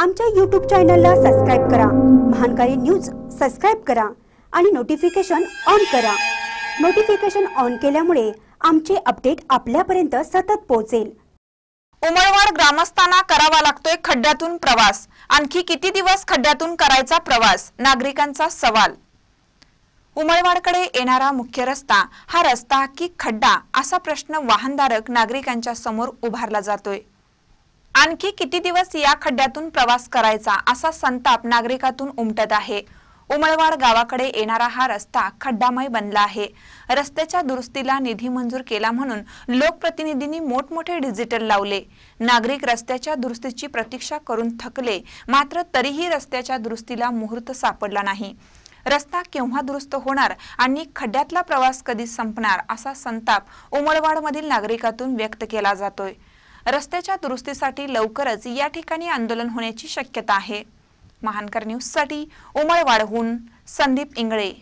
आमच्या यूट्यूब चॅनलला सबस्क्राईब करा महानकारी न्यूज सबस्क्राईब करा आणि नोटिफिकेशन ऑन करा नोटिफिकेशन ऑन केल्यामुळे आमचे अपडेट आपल्यापर्यंत सतत पोहोचेल उमळवाड ग्रामस्थांना करावा लागतोय खड्ड्यातून प्रवास आणखी किती दिवस खड्ड्यातून करायचा प्रवास नागरिकांचा सवाल उमळवाडकडे येणारा मुख्य रस्ता हा रस्ता की खड्डा असा प्रश्न वाहनधारक नागरिकांच्या समोर उभारला जातोय आणखी किती दिवस या खड्ड्यातून प्रवास करायचा असा संताप नागरिकातून उमटत आहे उमळवाड गावाकडे येणारा हा रस्ता खड्डामय बनला आहे रस्त्याच्या दुरुस्तीला निधी मंजूर केला म्हणून लोकप्रतिनिधींनी मोठमोठे डिजिटल लावले नागरिक रस्त्याच्या दुरुस्तीची प्रतीक्षा करून थकले मात्र तरीही रस्त्याच्या दुरुस्तीला मुहूर्त सापडला नाही रस्ता केव्हा दुरुस्त होणार आणि खड्ड्यातला प्रवास कधी संपणार असा संताप उमळवाडमधील नागरिकातून व्यक्त केला जातोय रस्त्याच्या दुरुस्तीसाठी लवकरच या ठिकाणी आंदोलन होण्याची शक्यता आहे महानकर साठी उमळवाडहून संदीप इंगळे